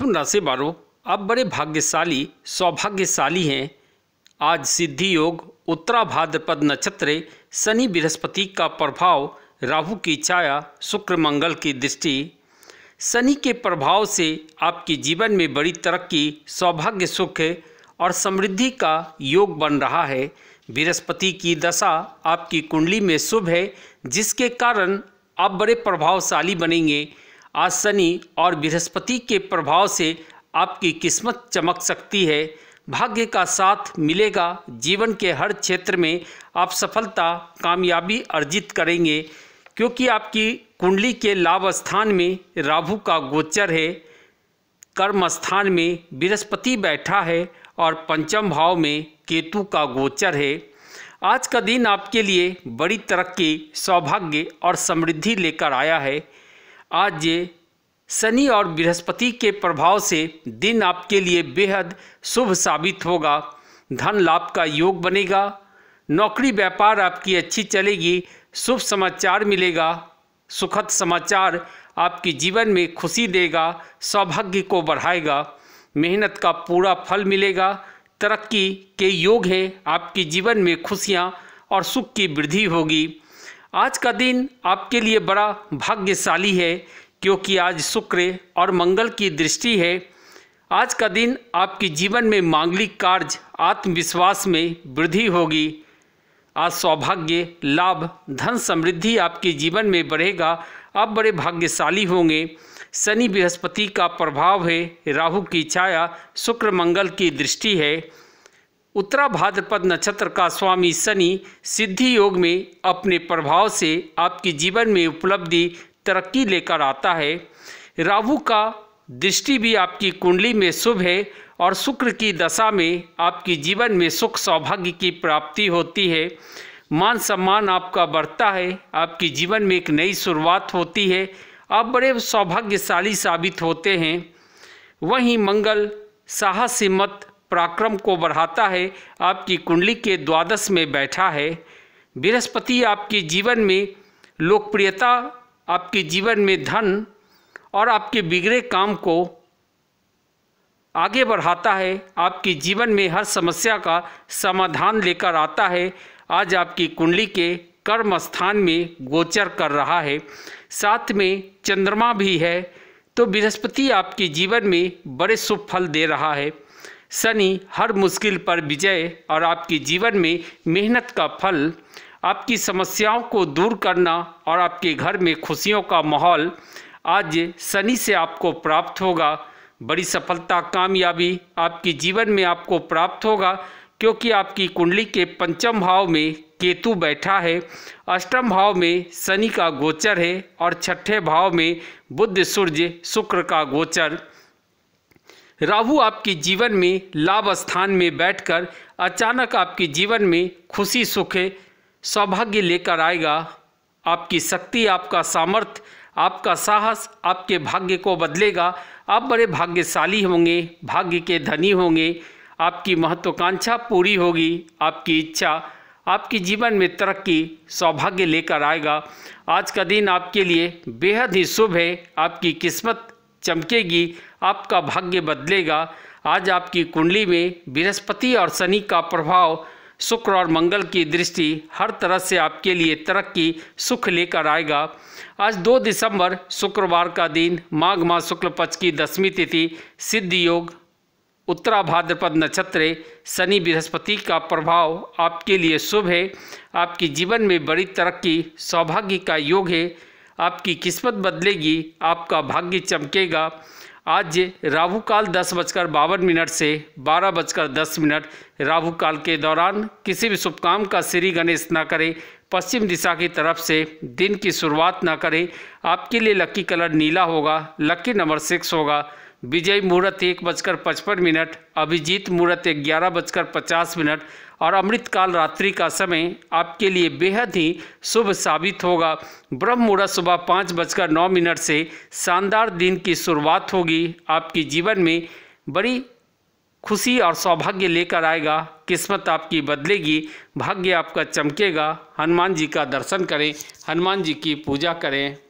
मिथुन राशि वालों आप बड़े भाग्यशाली सौभाग्यशाली हैं आज सिद्धि योग उत्तरा भाद्रपद नक्षत्र शनि बृहस्पति का प्रभाव राहु की छाया शुक्र मंगल की दृष्टि शनि के प्रभाव से आपके जीवन में बड़ी तरक्की सौभाग्य सुख और समृद्धि का योग बन रहा है बृहस्पति की दशा आपकी कुंडली में शुभ है जिसके कारण आप बड़े प्रभावशाली बनेंगे आज शनि और बृहस्पति के प्रभाव से आपकी किस्मत चमक सकती है भाग्य का साथ मिलेगा जीवन के हर क्षेत्र में आप सफलता कामयाबी अर्जित करेंगे क्योंकि आपकी कुंडली के लाभ स्थान में राहु का गोचर है कर्म स्थान में बृहस्पति बैठा है और पंचम भाव में केतु का गोचर है आज का दिन आपके लिए बड़ी तरक्की सौभाग्य और समृद्धि लेकर आया है आज ये शनि और बृहस्पति के प्रभाव से दिन आपके लिए बेहद शुभ साबित होगा धन लाभ का योग बनेगा नौकरी व्यापार आपकी अच्छी चलेगी शुभ समाचार मिलेगा सुखद समाचार आपके जीवन में खुशी देगा सौभाग्य को बढ़ाएगा मेहनत का पूरा फल मिलेगा तरक्की के योग हैं आपके जीवन में खुशियाँ और सुख की वृद्धि होगी आज का दिन आपके लिए बड़ा भाग्यशाली है क्योंकि आज शुक्र और मंगल की दृष्टि है आज का दिन आपके जीवन में मांगलिक कार्य आत्मविश्वास में वृद्धि होगी आज सौभाग्य लाभ धन समृद्धि आपके जीवन में बढ़ेगा आप बड़े भाग्यशाली होंगे शनि बृहस्पति का प्रभाव है राहु की छाया शुक्र मंगल की दृष्टि है उत्तरा भाद्रपद नक्षत्र का स्वामी शनि सिद्धि योग में अपने प्रभाव से आपके जीवन में उपलब्धि तरक्की लेकर आता है राहु का दृष्टि भी आपकी कुंडली में शुभ है और शुक्र की दशा में आपके जीवन में सुख सौभाग्य की प्राप्ति होती है मान सम्मान आपका बढ़ता है आपके जीवन में एक नई शुरुआत होती है आप बड़े सौभाग्यशाली साबित होते हैं वहीं मंगल साहस हिम्मत पराक्रम को बढ़ाता है आपकी कुंडली के द्वादश में बैठा है बृहस्पति आपके जीवन में लोकप्रियता आपके जीवन में धन और आपके बिगड़े काम को आगे बढ़ाता है आपके जीवन में हर समस्या का समाधान लेकर आता है आज आपकी कुंडली के कर्म स्थान में गोचर कर रहा है साथ में चंद्रमा भी है तो बृहस्पति आपके जीवन में बड़े शुभ फल दे रहा है शनि हर मुश्किल पर विजय और आपके जीवन में मेहनत का फल आपकी समस्याओं को दूर करना और आपके घर में खुशियों का माहौल आज शनि से आपको प्राप्त होगा बड़ी सफलता कामयाबी आपके जीवन में आपको प्राप्त होगा क्योंकि आपकी कुंडली के पंचम भाव में केतु बैठा है अष्टम भाव में शनि का गोचर है और छठे भाव में बुद्ध सूर्य शुक्र का गोचर राहु आपके जीवन में लाभ स्थान में बैठकर अचानक आपके जीवन में खुशी सुख सौभाग्य लेकर आएगा आपकी शक्ति आपका सामर्थ्य आपका साहस आपके भाग्य को बदलेगा आप बड़े भाग्यशाली होंगे भाग्य के धनी होंगे आपकी महत्वाकांक्षा पूरी होगी आपकी इच्छा आपके जीवन में तरक्की सौभाग्य लेकर आएगा आज का दिन आपके लिए बेहद ही शुभ है आपकी किस्मत चमकेगी आपका भाग्य बदलेगा आज आपकी कुंडली में बृहस्पति और शनि का प्रभाव शुक्र और मंगल की दृष्टि हर तरह से आपके लिए तरक्की सुख लेकर आएगा आज 2 दिसंबर शुक्रवार का दिन माघ माह शुक्ल पक्ष की दसवीं तिथि सिद्ध योग उत्तरा भाद्रपद नक्षत्र शनि बृहस्पति का प्रभाव आपके लिए शुभ है आपके जीवन में बड़ी तरक्की सौभाग्य का योग है आपकी किस्मत बदलेगी आपका भाग्य चमकेगा आज राहु काल दस बजकर बावन मिनट से बारह बजकर दस मिनट राहु काल के दौरान किसी भी शुभ काम का श्री गणेश ना करें पश्चिम दिशा की तरफ से दिन की शुरुआत ना करें आपके लिए लकी कलर नीला होगा लकी नंबर सिक्स होगा विजय मुहूर्त एक बजकर पचपन मिनट अभिजीत मुहूर्त ग्यारह बजकर पचास मिनट और अमृतकाल रात्रि का समय आपके लिए बेहद ही शुभ साबित होगा ब्रह्म मुहूर्त सुबह पाँच बजकर नौ मिनट से शानदार दिन की शुरुआत होगी आपके जीवन में बड़ी खुशी और सौभाग्य लेकर आएगा किस्मत आपकी बदलेगी भाग्य आपका चमकेगा हनुमान जी का दर्शन करें हनुमान जी की पूजा करें